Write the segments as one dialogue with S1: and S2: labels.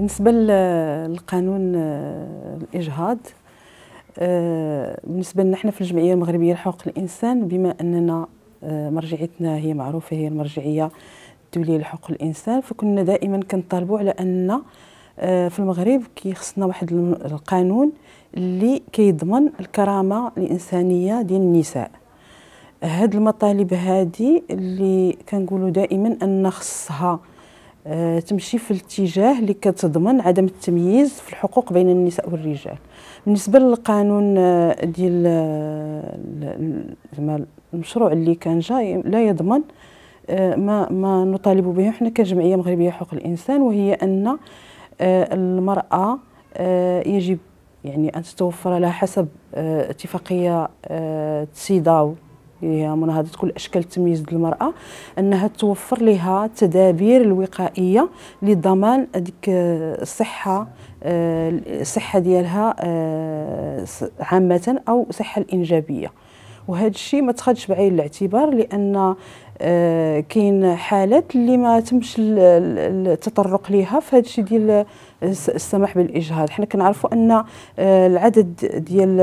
S1: بالنسبة للقانون آه، الإجهاض آه، بالنسبة لنا حنا في الجمعية المغربية لحقوق الإنسان بما أننا آه، مرجعيتنا هي معروفة هي المرجعية الدولية لحقوق الإنسان فكنا دائما كنطالبوا على أن في المغرب كيخصنا واحد القانون اللي كيضمن الكرامة الإنسانية ديال النساء هاد المطالب هادي اللي كنقولوا دائما أن خصها آه، تمشي في الاتجاه اللي كتضمن عدم التمييز في الحقوق بين النساء والرجال بالنسبه للقانون آه، ديال آه، المشروع اللي كان جاي لا يضمن ما ما نطالب به حنا كجمعيه مغربيه حقوق الانسان وهي ان المراه يجب يعني ان تتوفر لها حسب اتفاقيه سيداو هي مناهضه كل اشكال التمييز للمراه انها توفر لها التدابير الوقائيه لضمان ديك الصحه آه، الصحه آه، ديالها آه، عامه او الصحه الانجابيه وهذا الشيء ما تخدش بعين الاعتبار لان كاين حالات اللي ما تمش التطرق ليها في هذا الشيء ديال السماح بالاجهاض حنا كنعرفوا ان العدد ديال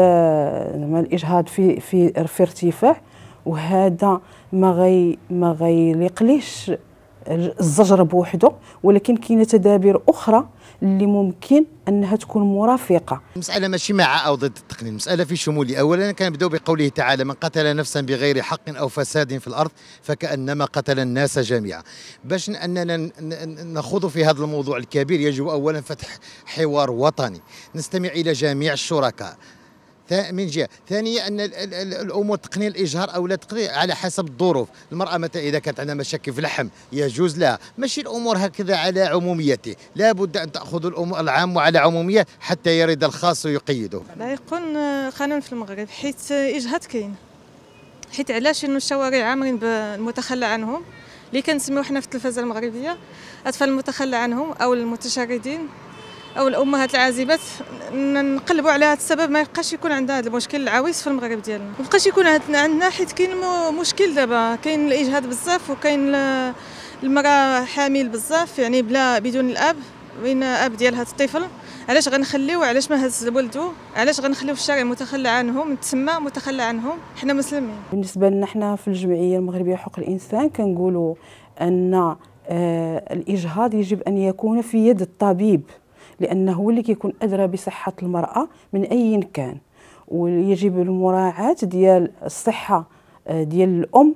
S1: الاجهاض في في في ارتفاع وهذا ما غي ما غيليقليش الزجر بوحده ولكن كاينه تدابير اخرى اللي ممكن انها تكون مرافقه
S2: المساله ماشي مع او ضد التقنين المساله في شمولي اولا كنبداو بقوله تعالى من قتل نفسا بغير حق او فساد في الارض فكانما قتل الناس جميعا باش اننا نخوض في هذا الموضوع الكبير يجب اولا فتح حوار وطني نستمع الى جميع الشركاء من جهه ثانيا ان الامور تقنيه الاجهار او لا تقنيه على حسب الظروف المراه مثلا اذا كانت عندها مشاكل في اللحم يجوز لها ماشي الامور هكذا على عموميته لا بد ان تاخذ الامور العام على عموميه حتى يرد الخاص ويقيده لا يكون قانون آه، في المغرب حيت آه، اجهاض كاين حيت علاش انه الشوارع عامرين بالمتخلى عنهم اللي كنسميو حنا في التلفزه المغربيه اطفال المتخلى عنهم او المتشردين او الامهات العازبات نقلبوا على هذا السبب ما يبقاش يكون عندنا هذا المشكل العويص في المغرب ديالنا ما يبقاش يكون عندنا حيت كاين مشكل دابا كاين الاجهاد بزاف وكاين المراه حامل بزاف يعني بلا بدون الاب وين اب ديال هذا الطفل علاش غنخليو علاش ما هز ولدو علاش غنخليو في الشارع متخلى عنهم تما متخلى عنهم حنا مسلمين
S1: بالنسبه لنا حنا في الجمعيه المغربيه حقوق الانسان كنقولوا ان آه الاجهاض يجب ان يكون في يد الطبيب لانه هو اللي كيكون ادرى بصحه المراه من اي كان ويجب المراعاه ديال الصحه آه، ديال الام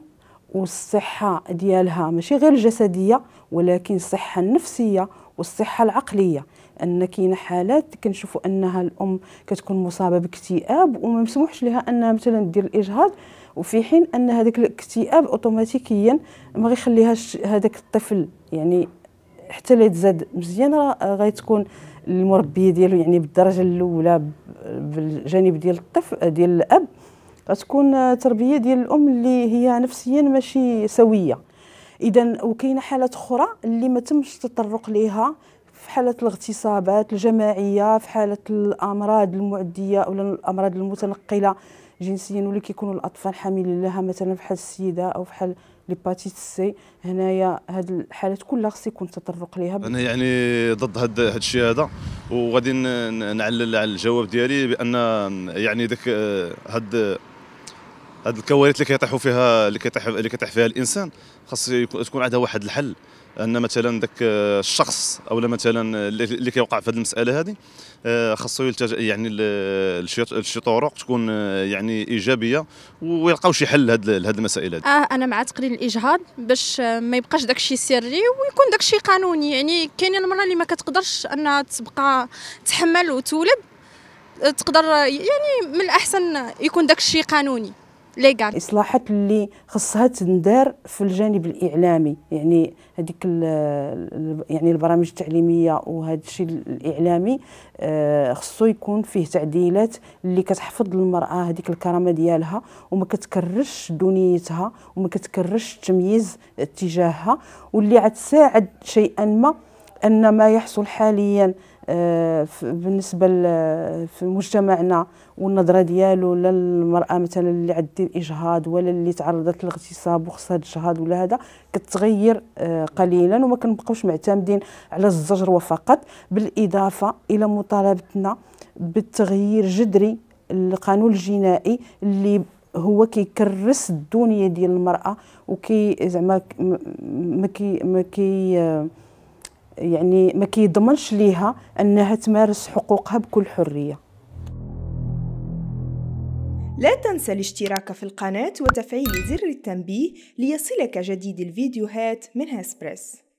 S1: والصحه ديالها ماشي غير الجسديه ولكن الصحه النفسيه والصحه العقليه ان كاينه حالات كنشوفوا انها الام كتكون مصابه باكتئاب وما مسموحش لها انها مثلا دير الاجهاض وفي حين ان هذاك الاكتئاب اوتوماتيكيا ما غيخليهاش هذاك الطفل يعني حتى اللي تزاد مزيان راه غتكون المربيه ديالو يعني بالدرجه الاولى بالجانب ديال الطفل ديال الاب غتكون تربيه ديال الام اللي هي نفسيا ماشي سويه اذا وكاينه حالات اخرى اللي ما تمش التطرق ليها في حاله الاغتصابات الجماعيه في حاله الامراض المعديه ولا الامراض المتنقله جنسيا واللي كيكونوا الاطفال حاملين لها مثلا حال السيده او حال ليباتيت سي هنايا هاد الحالات كلها خص يكون تطرق ليها انا
S2: يعني ضد هاد هاد الشيء هذا وغادي نعلل على الجواب ديالي بان يعني ذاك آه، هاد هاد الكوارث اللي كيطيحوا فيها اللي كيطيح اللي كيطيح فيها الانسان خاص تكون عندها واحد الحل ان مثلا ذاك آه، الشخص او مثلا اللي كيوقع في هذه المساله هذه آه، خاصو يلتجا يعني لشي طرق تكون آه، يعني ايجابيه ويلقاو شي حل لهذ المسائل هذه
S1: آه انا مع تقليل الاجهاض باش ما يبقاش داك الشيء سري ويكون داك الشيء قانوني يعني كاين المراه اللي ما كتقدرش انها تبقى تحمل وتولد تقدر يعني من الاحسن يكون داك الشيء قانوني الاصلاحات اللي خصها تندار في الجانب الاعلامي يعني هذيك يعني البرامج التعليميه وهذا الشيء الاعلامي آه، خصو يكون فيه تعديلات اللي كتحفظ للمراه هذيك الكرامه ديالها وما كتكررش دونيتها وما كتكررش التمييز اتجاهها واللي عتساعد شيئا ما ان ما يحصل حاليا آه، بالنسبه في مجتمعنا والنظره ديالو للمراه مثلا اللي عدي الاجهاض ولا اللي تعرضت للاغتصاب وخصها تجهض ولا هذا كتغير آه، قليلا وما كنبقاوش معتمدين على الزجر فقط بالاضافه الى مطالبتنا بالتغيير جذري القانون الجنائي اللي هو كيكرس الدنيا ديال المراه وكي زعما ما كي ما كي آه، يعني ما كيضمنش ليها انها تمارس حقوقها بكل حريه
S2: لا تنسى الاشتراك في القناه وتفعيل زر التنبيه ليصلك جديد الفيديوهات من هاسبريس